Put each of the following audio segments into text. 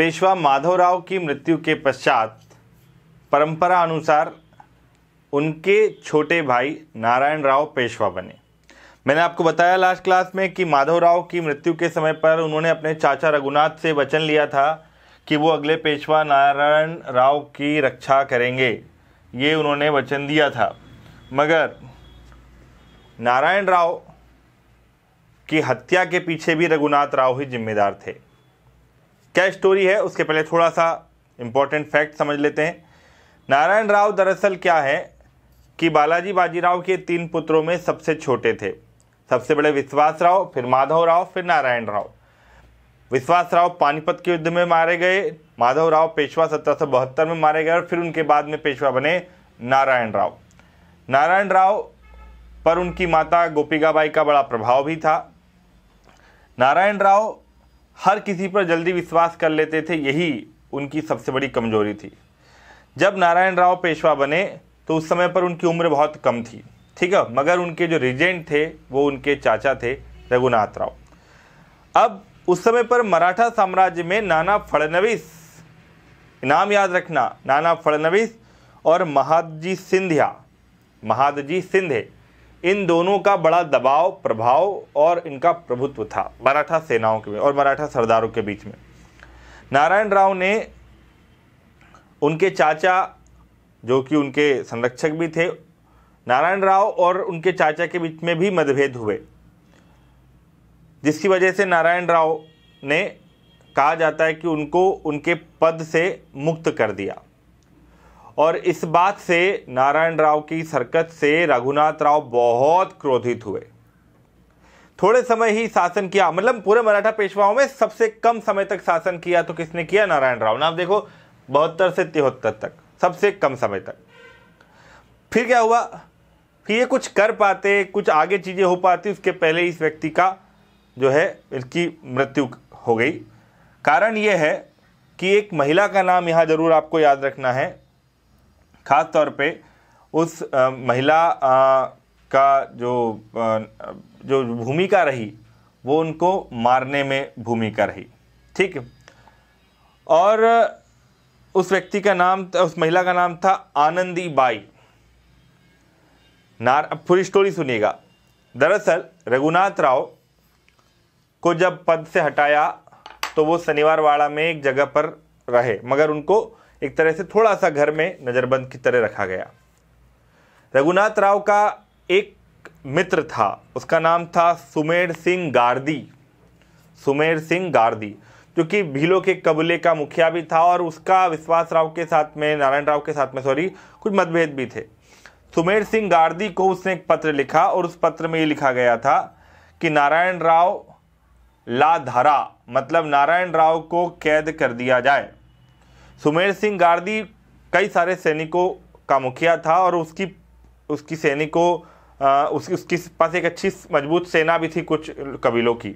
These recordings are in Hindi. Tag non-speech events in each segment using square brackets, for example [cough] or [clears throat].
पेशवा माधवराव की मृत्यु के पश्चात परंपरा अनुसार उनके छोटे भाई नारायण राव पेशवा बने मैंने आपको बताया लास्ट क्लास में कि माधवराव की मृत्यु के समय पर उन्होंने अपने चाचा रघुनाथ से वचन लिया था कि वो अगले पेशवा नारायण राव की रक्षा करेंगे ये उन्होंने वचन दिया था मगर नारायण राव की हत्या के पीछे भी रघुनाथ राव ही जिम्मेदार थे क्या स्टोरी है उसके पहले थोड़ा सा इम्पोर्टेंट फैक्ट समझ लेते हैं नारायण राव दरअसल क्या है कि बालाजी बाजीराव के तीन पुत्रों में सबसे छोटे थे सबसे बड़े विश्वास राव फिर माधव राव फिर नारायण राव विश्वास राव पानीपत के युद्ध में मारे गए माधव राव पेशवा सत्रह में मारे गए और फिर उनके बाद में पेशवा बने नारायण राव नारायण राव पर उनकी माता गोपिकाबाई का बड़ा प्रभाव भी था नारायण राव हर किसी पर जल्दी विश्वास कर लेते थे यही उनकी सबसे बड़ी कमजोरी थी जब नारायण राव पेशवा बने तो उस समय पर उनकी उम्र बहुत कम थी ठीक है मगर उनके जो रिजेंट थे वो उनके चाचा थे रघुनाथ राव अब उस समय पर मराठा साम्राज्य में नाना फडनवीस नाम याद रखना नाना फडनवीस और महादजी सिंधिया महादजी सिंधे इन दोनों का बड़ा दबाव प्रभाव और इनका प्रभुत्व था मराठा सेनाओं के और मराठा सरदारों के बीच में नारायण राव ने उनके चाचा जो कि उनके संरक्षक भी थे नारायण राव और उनके चाचा के बीच में भी मतभेद हुए जिसकी वजह से नारायण राव ने कहा जाता है कि उनको उनके पद से मुक्त कर दिया और इस बात से नारायण राव की सरकत से रघुनाथ राव बहुत क्रोधित हुए थोड़े समय ही शासन किया मतलब पूरे मराठा पेशवाओं में सबसे कम समय तक शासन किया तो किसने किया नारायण राव ना देखो बहत्तर से तिहत्तर तक सबसे कम समय तक फिर क्या हुआ कि ये कुछ कर पाते कुछ आगे चीज़ें हो पाती उसके पहले इस व्यक्ति का जो है इसकी मृत्यु हो गई कारण यह है कि एक महिला का नाम यहां ज़रूर आपको याद रखना है ख़ास तौर पे उस आ, महिला आ, का जो आ, जो भूमिका रही वो उनको मारने में भूमिका रही ठीक और उस व्यक्ति का नाम उस महिला का नाम था आनंदी बाई नार अब पूरी स्टोरी सुनिएगा दरअसल रघुनाथ राव को जब पद से हटाया तो वो शनिवार वाड़ा में एक जगह पर रहे मगर उनको एक तरह से थोड़ा सा घर में नज़रबंद की तरह रखा गया रघुनाथ राव का एक मित्र था उसका नाम था सुमेर सिंह गार्दी सुमेर सिंह गार्दी जो कि भीलो के कबले का मुखिया भी था और उसका विश्वास राव के साथ में नारायण राव के साथ में सॉरी कुछ मतभेद भी थे सुमेर सिंह गार्दी को उसने एक पत्र लिखा और उस पत्र में ये लिखा गया था कि नारायण राव ला धारा मतलब नारायण राव को कैद कर दिया जाए सुमेर सिंह गार्दी कई सारे सैनिकों का मुखिया था और उसकी उसकी सैनिकों उसकी पास एक अच्छी मजबूत सेना भी थी कुछ कबीलों की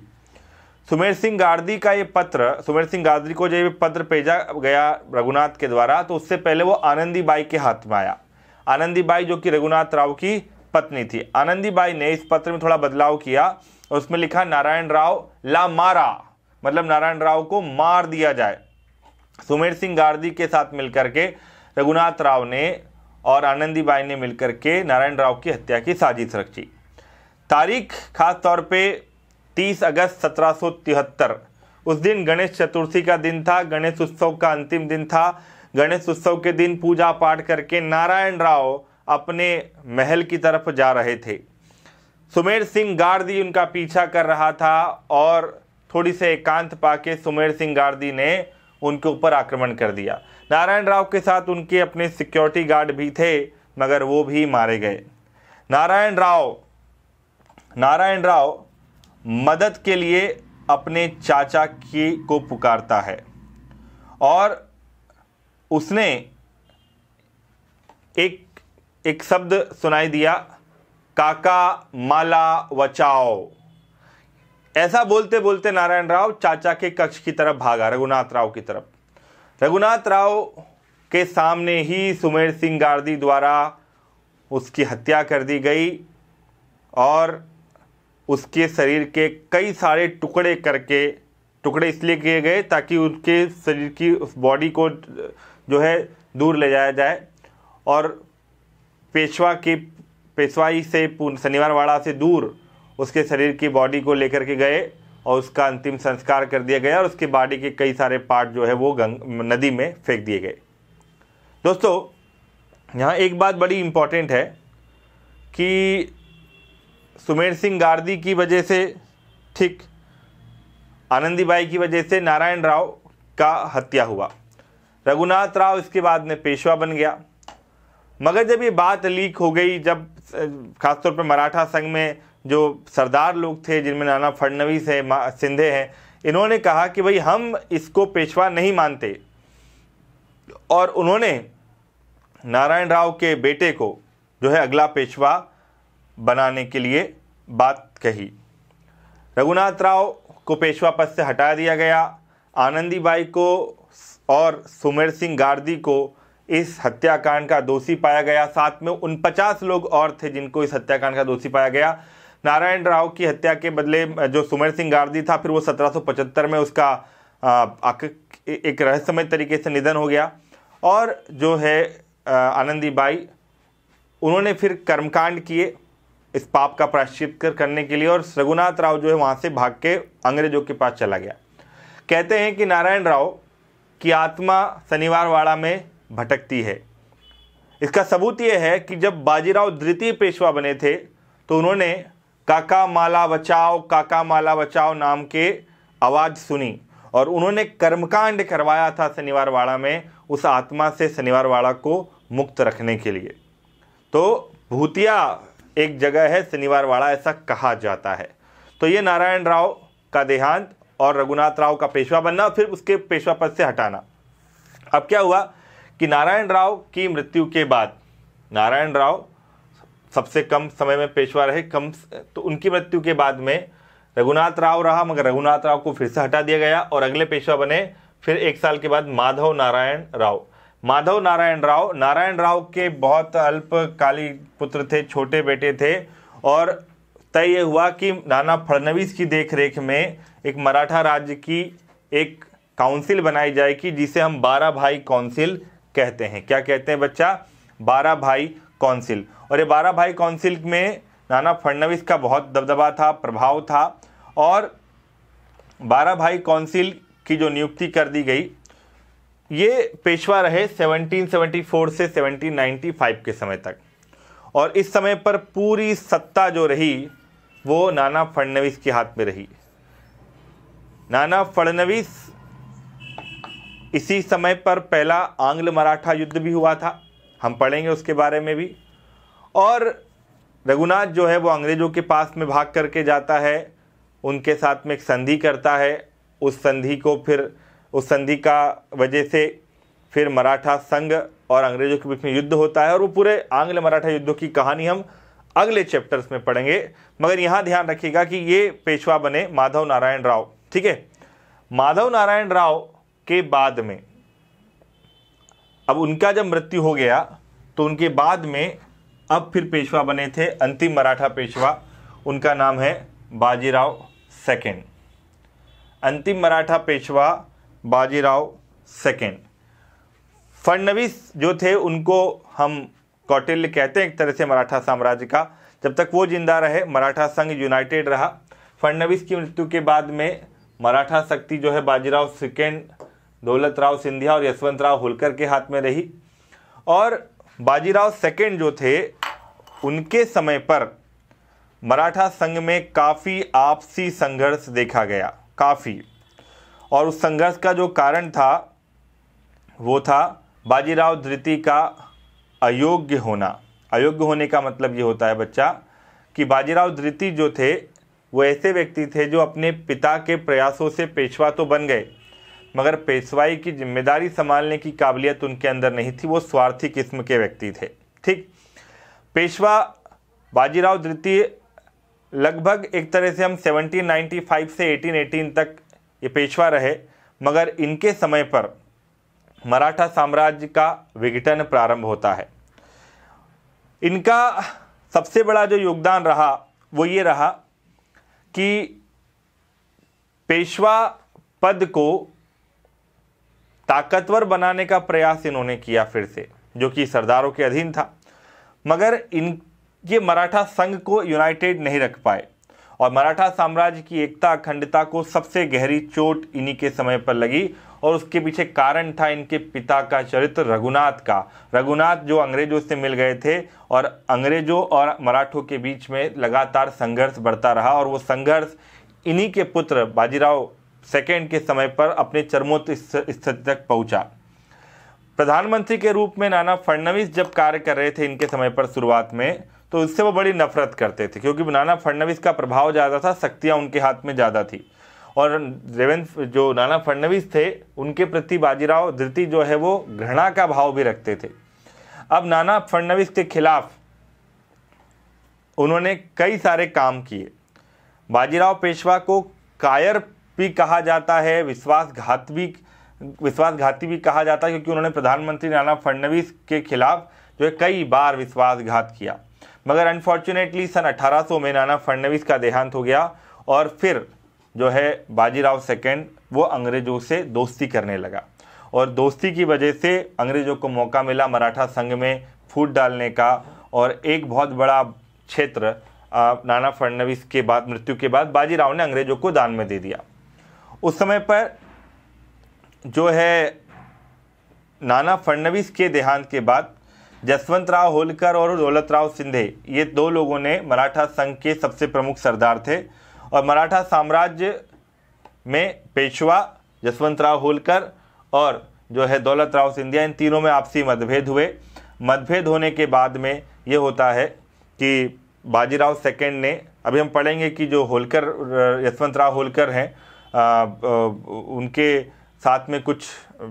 सुमेर सिंह गार्दी का ये पत्र सुमेर सिंह गार्दी को जब ये पत्र भेजा गया रघुनाथ के द्वारा तो उससे पहले वो आनंदीबाई के हाथ में आया आनंदीबाई जो कि रघुनाथ राव की पत्नी थी आनंदीबाई ने इस पत्र में थोड़ा बदलाव किया और उसमें लिखा नारायण राव ला मारा मतलब नारायण राव को मार दिया जाए सुमेर सिंह गार्दी के साथ मिलकर के रघुनाथ राव ने और आनंदीबाई ने मिलकर के नारायण राव की हत्या की साजिश रखी तारीख खास तौर पे 30 अगस्त सत्रह उस दिन गणेश चतुर्थी का दिन था गणेश उत्सव का अंतिम दिन था गणेश उत्सव के दिन पूजा पाठ करके नारायण राव अपने महल की तरफ जा रहे थे सुमेर सिंह गार्दी उनका पीछा कर रहा था और थोड़ी से एकांत पाके सुमेर सिंह गार्दी ने उनके ऊपर आक्रमण कर दिया नारायण राव के साथ उनके अपने सिक्योरिटी गार्ड भी थे मगर वो भी मारे गए नारायण राव नारायण राव मदद के लिए अपने चाचा की को पुकारता है और उसने एक एक शब्द सुनाई दिया काका माला वचाओ ऐसा बोलते बोलते नारायण राव चाचा के कक्ष की तरफ भागा रघुनाथ राव की तरफ रघुनाथ राव के सामने ही सुमेर सिंह गार्दी द्वारा उसकी हत्या कर दी गई और उसके शरीर के कई सारे टुकड़े करके टुकड़े इसलिए किए गए ताकि उसके शरीर की उस बॉडी को जो है दूर ले जाया जाए और पेशवा के पेशवाई से शनिवारवाड़ा से दूर उसके शरीर की बॉडी को लेकर के गए और उसका अंतिम संस्कार कर दिया गया और उसकी बॉडी के कई सारे पार्ट जो है वो गंग नदी में फेंक दिए गए दोस्तों यहाँ एक बात बड़ी इम्पॉर्टेंट है कि सुमेर सिंह गार्दी की वजह से ठीक आनंदीबाई की वजह से नारायण राव का हत्या हुआ रघुनाथ राव इसके बाद में पेशवा बन गया मगर जब ये बात लीक हो गई जब खासतौर पर मराठा संघ में जो सरदार लोग थे जिनमें नाना फडनवीस है सिंधे हैं इन्होंने कहा कि भाई हम इसको पेशवा नहीं मानते और उन्होंने नारायण राव के बेटे को जो है अगला पेशवा बनाने के लिए बात कही रघुनाथ राव को पेशवा पद से हटा दिया गया आनंदीबाई को और सुमेर सिंह गार्दी को इस हत्याकांड का दोषी पाया गया साथ में उन पचास लोग और थे जिनको इस हत्याकांड का दोषी पाया गया नारायण राव की हत्या के बदले जो सुमेर सिंह गार्दी था फिर वो सत्रह में उसका एक रहस्यमय तरीके से निधन हो गया और जो है आनंदी बाई उन्होंने फिर कर्मकांड किए इस पाप का प्राश्चित कर करने के लिए और रघुनाथ राव जो है वहाँ से भाग के अंग्रेजों के पास चला गया कहते हैं कि नारायण राव की आत्मा शनिवार वाड़ा में भटकती है इसका सबूत यह है कि जब बाजीराव द्वितीय पेशवा बने थे तो उन्होंने काका माला बचाओ काका माला बचाओ नाम के आवाज़ सुनी और उन्होंने कर्मकांड करवाया था शनिवार वाड़ा में उस आत्मा से शनिवार वाड़ा को मुक्त रखने के लिए तो भूतिया एक जगह है शनिवार वाड़ा ऐसा कहा जाता है तो ये नारायण राव का देहांत और रघुनाथ राव का पेशवा बनना फिर उसके पेशवा पद से हटाना अब क्या हुआ कि नारायण राव की मृत्यु के बाद नारायण राव सबसे कम समय में पेशवा रहे कम तो उनकी मृत्यु के बाद में रघुनाथ राव रहा मगर रघुनाथ राव को फिर से हटा दिया गया और अगले पेशवा बने फिर एक साल के बाद माधव नारायण राव माधव नारायण राव नारायण राव के बहुत अल्पकाली पुत्र थे छोटे बेटे थे और तय ये हुआ कि नाना फडणवीस की देखरेख में एक मराठा राज्य की एक काउंसिल बनाई जाएगी जिसे हम बारह भाई काउंसिल कहते हैं क्या कहते हैं बच्चा बारह भाई कौंसिल और ये बारह भाई कौंसिल में नाना फडनवीस का बहुत दबदबा था प्रभाव था और बारह भाई कौंसिल की जो नियुक्ति कर दी गई ये पेशवा रहे 1774 से 1795 के समय तक और इस समय पर पूरी सत्ता जो रही वो नाना फडनवीस के हाथ में रही नाना फडनवीस इसी समय पर पहला आंग्ल मराठा युद्ध भी हुआ था हम पढ़ेंगे उसके बारे में भी और रघुनाथ जो है वो अंग्रेज़ों के पास में भाग करके जाता है उनके साथ में एक संधि करता है उस संधि को फिर उस संधि का वजह से फिर मराठा संघ और अंग्रेज़ों के बीच में युद्ध होता है और वो पूरे आंग्ल मराठा युद्धों की कहानी हम अगले चैप्टर्स में पढ़ेंगे मगर यहाँ ध्यान रखिएगा कि ये पेशवा बने माधव नारायण राव ठीक है माधव नारायण राव के बाद में अब उनका जब मृत्यु हो गया तो उनके बाद में अब फिर पेशवा बने थे अंतिम मराठा पेशवा उनका नाम है बाजीराव सेकेंड अंतिम मराठा पेशवा बाजीराव सेकेंड फडनवीस जो थे उनको हम कौटिल्य कहते हैं एक तरह से मराठा साम्राज्य का जब तक वो जिंदा रहे मराठा संघ यूनाइटेड रहा फडनवीस की मृत्यु के बाद में मराठा शक्ति जो है बाजीराव सेकेंड दौलत राव सिंधिया और यशवंत राव होलकर के हाथ में रही और बाजीराव सेकेंड जो थे उनके समय पर मराठा संघ में काफ़ी आपसी संघर्ष देखा गया काफ़ी और उस संघर्ष का जो कारण था वो था बाजीराव द्वितीय का अयोग्य होना अयोग्य होने का मतलब ये होता है बच्चा कि बाजीराव द्वितीय जो थे वो ऐसे व्यक्ति थे जो अपने पिता के प्रयासों से पेशवा तो बन गए मगर पेशवाई की जिम्मेदारी संभालने की काबिलियत उनके अंदर नहीं थी वो स्वार्थी किस्म के व्यक्ति थे ठीक पेशवा बाजीराव द्वितीय लगभग एक तरह से हम 1795 से 1818 तक ये पेशवा रहे मगर इनके समय पर मराठा साम्राज्य का विघटन प्रारंभ होता है इनका सबसे बड़ा जो योगदान रहा वो ये रहा कि पेशवा पद को ताकतवर बनाने का प्रयास इन्होंने किया फिर से जो कि सरदारों के अधीन था मगर इन ये मराठा संघ को यूनाइटेड नहीं रख पाए और मराठा साम्राज्य की एकता अखंडता को सबसे गहरी चोट इन्हीं के समय पर लगी और उसके पीछे कारण था इनके पिता का चरित्र रघुनाथ का रघुनाथ जो अंग्रेजों से मिल गए थे और अंग्रेजों और मराठों के बीच में लगातार संघर्ष बढ़ता रहा और वो संघर्ष इन्हीं के पुत्र बाजीराव सेकेंड के समय पर अपने चरमोत्त स्थिति तक पहुंचा प्रधानमंत्री के रूप में नाना फडणवीस जब कार्य कर रहे थे इनके समय पर शुरुआत में तो उससे वो बड़ी नफरत करते थे क्योंकि नाना फडणवीस का प्रभाव ज़्यादा था शक्तियाँ उनके हाथ में ज़्यादा थी और रेवंत जो नाना फडणवीस थे उनके प्रति बाजीराव धृति जो है वो घृणा का भाव भी रखते थे अब नाना फडणवीस के खिलाफ उन्होंने कई सारे काम किए बाजीराव पेशवा को कायर भी कहा जाता है विश्वासघात भी विश्वासघाती भी कहा जाता है क्योंकि उन्होंने प्रधानमंत्री नाना फडणवीस के खिलाफ जो है कई बार विश्वासघात किया मगर अनफॉर्चुनेटली सन 1800 में नाना फडणवीस का देहांत हो गया और फिर जो है बाजीराव सेकेंड वो अंग्रेजों से दोस्ती करने लगा और दोस्ती की वजह से अंग्रेजों को मौका मिला मराठा संघ में फूट डालने का और एक बहुत बड़ा क्षेत्र नाना फडणवीस के बाद मृत्यु के बाद बाजीराव ने अंग्रेजों को दान में दे दिया उस समय पर जो है नाना फडणवीस के देहांत के बाद जसवंत राव होलकर और दौलत राव सिंधे ये दो लोगों ने मराठा संघ के सबसे प्रमुख सरदार थे और मराठा साम्राज्य में पेशवा जसवंत राव होलकर और जो है दौलत राव सिंधिया इन तीनों में आपसी मतभेद हुए मतभेद होने के बाद में ये होता है कि बाजीराव सेकेंड ने अभी हम पढ़ेंगे कि जो होलकर यशवंत राव होलकर हैं उनके साथ में कुछ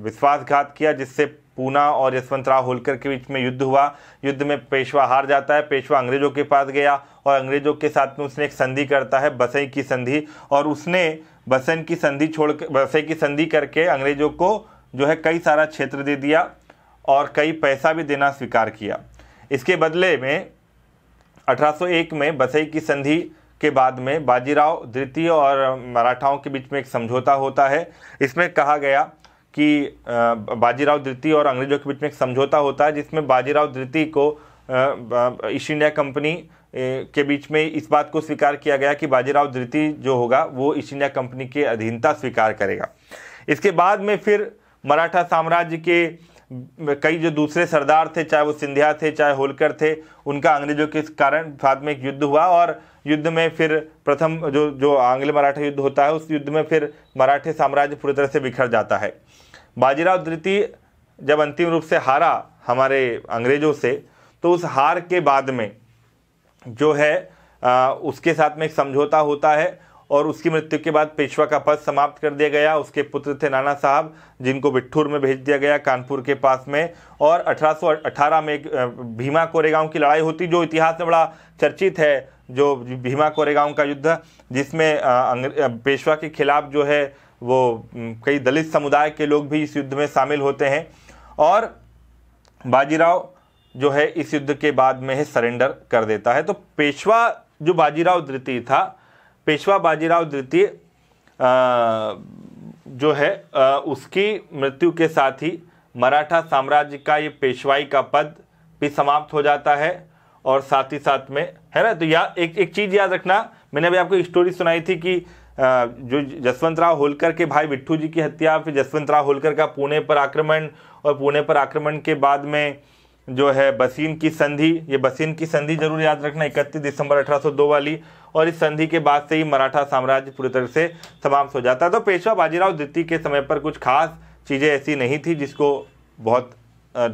विश्वासघात किया जिससे पूना और यशवंतराव होलकर के बीच में युद्ध हुआ युद्ध में पेशवा हार जाता है पेशवा अंग्रेजों के पास गया और अंग्रेजों के साथ में उसने एक संधि करता है बसई की संधि और उसने बसन की संधि छोड़ बसई की संधि करके अंग्रेजों को जो है कई सारा क्षेत्र दे दिया और कई पैसा भी देना स्वीकार किया इसके बदले में 1801 में बसई की संधि के बाद में बाजीराव द्वितीय और मराठाओं के बीच में एक समझौता होता है इसमें कहा गया कि बाजीराव द्वितीय और अंग्रेजों के बीच में एक समझौता होता है जिसमें बाजीराव द्वितीय को ईस्ट इंडिया कंपनी के बीच में इस बात को स्वीकार किया गया कि बाजीराव द्वितीय जो होगा वो ईस्ट इंडिया कंपनी के अधीनता स्वीकार करेगा इसके बाद में फिर मराठा साम्राज्य के कई जो दूसरे सरदार थे चाहे वो सिंधिया थे चाहे होलकर थे उनका अंग्रेजों के कारण बाद में एक युद्ध हुआ और युद्ध में फिर प्रथम जो जो आंग्ल मराठा युद्ध होता है उस युद्ध में फिर मराठे साम्राज्य पूरी तरह से बिखर जाता है बाजीराव द्वितीय जब अंतिम रूप से हारा हमारे अंग्रेजों से तो उस हार के बाद में जो है आ, उसके साथ में एक समझौता होता है और उसकी मृत्यु के बाद पेशवा का पद समाप्त कर दिया गया उसके पुत्र थे नाना साहब जिनको बिट्ठूर में भेज दिया गया कानपुर के पास में और 1818 में एक भीमा कोरेगांव की लड़ाई होती जो इतिहास में बड़ा चर्चित है जो भीमा कोरेगांव का युद्ध जिसमें पेशवा के खिलाफ जो है वो कई दलित समुदाय के लोग भी इस युद्ध में शामिल होते हैं और बाजीराव जो है इस युद्ध के बाद में है सरेंडर कर देता है तो पेशवा जो बाजीराव द्वितीय था पेशवा बाजीराव द्वितीय जो है आ, उसकी मृत्यु के साथ ही मराठा साम्राज्य का ये पेशवाई का पद भी समाप्त हो जाता है और साथ ही साथ में है ना तो या एक एक चीज़ याद रखना मैंने अभी आपको स्टोरी सुनाई थी कि जो जसवंत राव होलकर के भाई बिट्ठू जी की हत्या फिर जसवंत राव होलकर का पुणे पर आक्रमण और पुणे पर आक्रमण के बाद में जो है बसीन की संधि ये बसीन की संधि जरूर याद रखना इकतीस दिसंबर 1802 वाली और इस संधि के बाद से ही मराठा साम्राज्य पूरी तरह से समाप्त हो जाता है तो पेशवा बाजीराव द्वितीय के समय पर कुछ खास चीज़ें ऐसी नहीं थी जिसको बहुत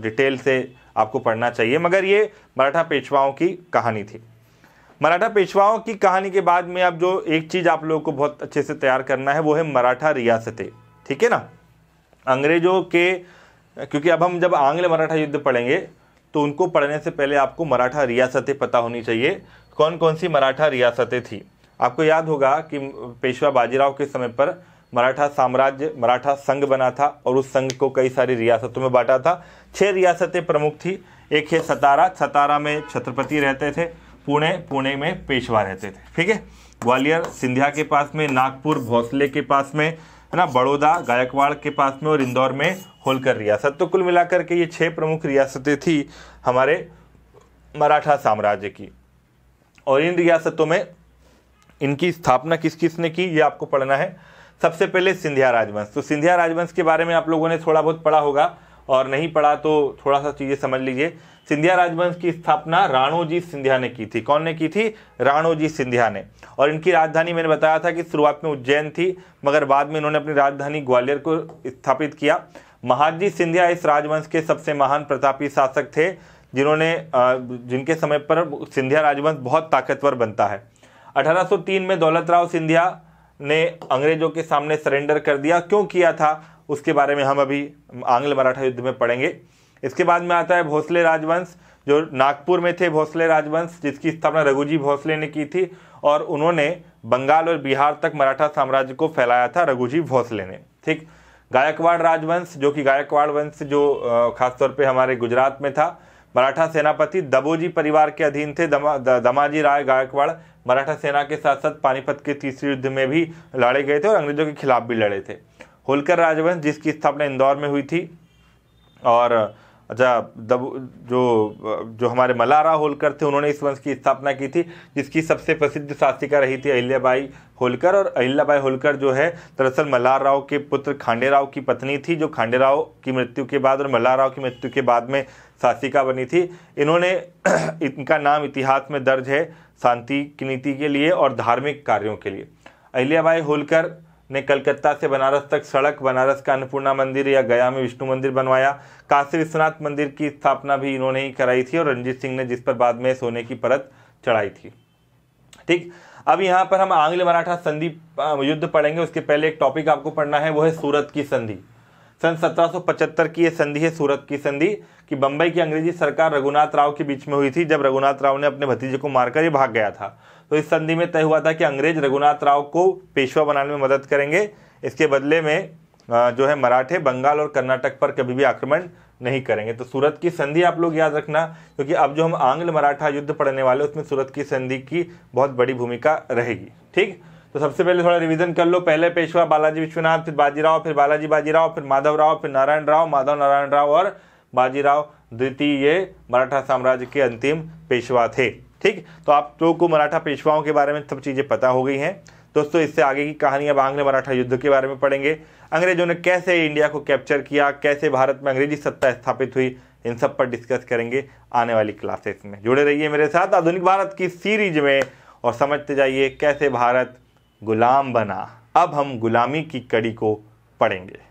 डिटेल से आपको पढ़ना चाहिए मगर ये मराठा पेशवाओं की कहानी थी मराठा पेशवाओं की कहानी के बाद में अब जो एक चीज़ आप लोगों को बहुत अच्छे से तैयार करना है वो है मराठा रियासतें ठीक है ना अंग्रेजों के क्योंकि अब हम जब आंग्ल मराठा युद्ध पढ़ेंगे तो उनको पढ़ने से पहले आपको मराठा रियासतें पता होनी चाहिए कौन कौन सी मराठा रियासतें थी आपको याद होगा कि पेशवा बाजीराव के समय पर मराठा साम्राज्य मराठा संघ बना था और उस संघ को कई सारी रियासतों में बांटा था छह रियासतें प्रमुख थी एक है सतारा सतारा में छत्रपति रहते थे पुणे पुणे में पेशवा रहते थे ठीक है ग्वालियर सिंधिया के पास में नागपुर भोसले के पास में है ना बड़ौदा गायकवाड़ के पास में और इंदौर में होलकर रियासत तो कुल मिलाकर के ये छह प्रमुख रियासतें थी हमारे मराठा साम्राज्य की और इन रियासतों में इनकी स्थापना किस किसने की ये आपको पढ़ना है सबसे पहले सिंधिया राजवंश तो सिंधिया राजवंश के बारे में आप लोगों ने थोड़ा बहुत पढ़ा होगा और नहीं पढ़ा तो थोड़ा सा चीज़ें समझ लीजिए सिंधिया राजवंश की स्थापना राणोजी सिंधिया ने की थी कौन ने की थी राणोजी सिंधिया ने और इनकी राजधानी मैंने बताया था कि शुरुआत में उज्जैन थी मगर बाद में इन्होंने अपनी राजधानी ग्वालियर को स्थापित किया महाजी सिंधिया इस राजवंश के सबसे महान प्रतापी शासक थे जिन्होंने जिनके समय पर सिंधिया राजवंश बहुत ताकतवर बनता है अठारह में दौलतराव सिंधिया ने अंग्रेजों के सामने सरेंडर कर दिया क्यों किया था उसके बारे में हम अभी आंग्ल मराठा युद्ध में पढ़ेंगे इसके बाद में आता है भोसले राजवंश जो नागपुर में थे भोसले राजवंश जिसकी स्थापना रघुजी भोसले ने की थी और उन्होंने बंगाल और बिहार तक मराठा साम्राज्य को फैलाया था रघुजी भोसले ने ठीक गायकवाड़ राजवंश जो कि गायकवाड़ वंश जो खासतौर पे हमारे गुजरात में था मराठा सेनापति दबोजी परिवार के अधीन थे दमा, दमाजी राय गायकवाड़ मराठा सेना के साथ साथ पानीपत के तीसरे युद्ध में भी लड़े गए थे और अंग्रेजों के खिलाफ भी लड़े थे होलकर राजवंश जिसकी स्थापना इंदौर में हुई थी और अच्छा दब जो जो हमारे मलारा होलकर थे उन्होंने इस वंश की स्थापना की थी जिसकी सबसे प्रसिद्ध शासिका रही थी अहिल्याबाई होलकर और अहिल्याबाई होलकर जो है दरअसल मलार राव के पुत्र खांडे राव की पत्नी थी जो खांडे राव की मृत्यु के बाद और मलार राव की मृत्यु के बाद में शासिका बनी थी इन्होंने [clears throat] इनका नाम इतिहास में दर्ज है शांति की नीति के लिए और धार्मिक कार्यों के लिए अहिल्याबाई होलकर ने कलकत्ता से बनारस तक सड़क बनारस का अन्नपूर्णा मंदिर या गया में विष्णु मंदिर बनवाया काशी विश्वनाथ मंदिर की स्थापना भी इन्होंने ही कराई थी और रंजीत सिंह ने जिस पर बाद में सोने की परत चढ़ाई थी ठीक अब यहाँ पर हम आंग्ल मराठा संधि युद्ध पढ़ेंगे उसके पहले एक टॉपिक आपको पढ़ना है वो है सूरत की संधि सन सत्रह की यह संधि है सूरत की संधि कि बंबई की अंग्रेजी सरकार रघुनाथ राव के बीच में हुई थी जब रघुनाथ राव ने अपने भतीजे को मारकर ये भाग गया था तो इस संधि में तय हुआ था कि अंग्रेज रघुनाथ राव को पेशवा बनाने में मदद करेंगे इसके बदले में जो है मराठे बंगाल और कर्नाटक पर कभी भी आक्रमण नहीं करेंगे तो सूरत की संधि आप लोग याद रखना क्योंकि अब जो हम आंग्ल मराठा युद्ध पढ़ने वाले उसमें सूरत की संधि की बहुत बड़ी भूमिका रहेगी ठीक तो सबसे पहले थोड़ा रिवीजन कर लो पहले पेशवा बालाजी विश्वनाथ फिर बाजीराव फिर बालाजी बाजीराव फिर माधव राव फिर नारायण राव माधव नारायण राव और बाजीराव द्वितीय मराठा साम्राज्य के अंतिम पेशवा थे ठीक तो आप लोगों को मराठा पेशवाओं के बारे में सब चीज़ें पता हो गई हैं दोस्तों इससे आगे की कहानी अब मराठा युद्ध के बारे में पढ़ेंगे अंग्रेजों ने कैसे इंडिया को कैप्चर किया कैसे भारत में अंग्रेजी सत्ता स्थापित हुई इन सब पर डिस्कस करेंगे आने वाली क्लासेस में जुड़े रहिए मेरे साथ आधुनिक भारत की सीरीज में और समझते जाइए कैसे भारत गुलाम बना अब हम गुलामी की कड़ी को पढ़ेंगे